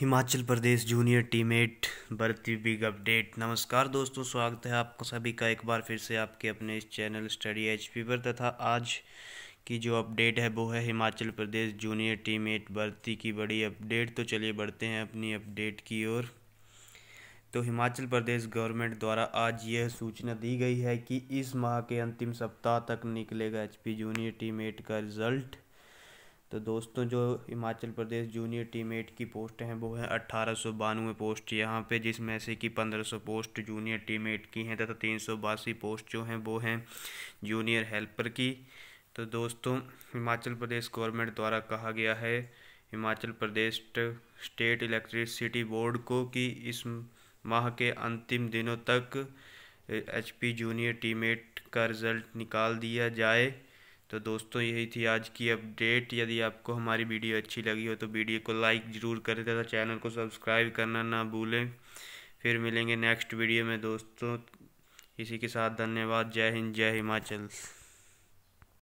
हिमाचल प्रदेश junior टीमेट भर्ती big update नमस्कार दोस्तों स्वागत है आपको सभी का एक बार फिर से आपके अपने इस चैनल स्टडी एच पी पर तथा आज की जो अपडेट है वो है हिमाचल प्रदेश जूनियर टीमेट भर्ती की बड़ी अपडेट तो चलिए बढ़ते हैं अपनी अपडेट की ओर तो हिमाचल प्रदेश गवर्नमेंट द्वारा आज यह सूचना दी गई है कि इस माह के अंतिम सप्ताह तक निकलेगा एच पी जूनियर टीमेट का रिज़ल्ट तो दोस्तों जो हिमाचल प्रदेश जूनियर टीमेट की पोस्ट हैं वो है अट्ठारह सौ बानवे पोस्ट यहाँ पे जिसमें से कि पंद्रह सौ पोस्ट जूनियर टीमेट की हैं तथा तीन सौ बासी पोस्ट जो हैं वो हैं जूनियर हेल्पर की तो दोस्तों हिमाचल प्रदेश गवर्नमेंट द्वारा कहा गया है Himachal Pradesh state electricity board को कि इस माह के अंतिम दिनों तक पी जूनियर टीमेट का रिज़ल्ट निकाल दिया जाए तो दोस्तों यही थी आज की अपडेट यदि आपको हमारी वीडियो अच्छी लगी हो तो वीडियो को लाइक ज़रूर करें तथा चैनल को सब्सक्राइब करना ना भूलें फिर मिलेंगे नेक्स्ट वीडियो में दोस्तों इसी के साथ धन्यवाद जय हिंद जय हिमाचल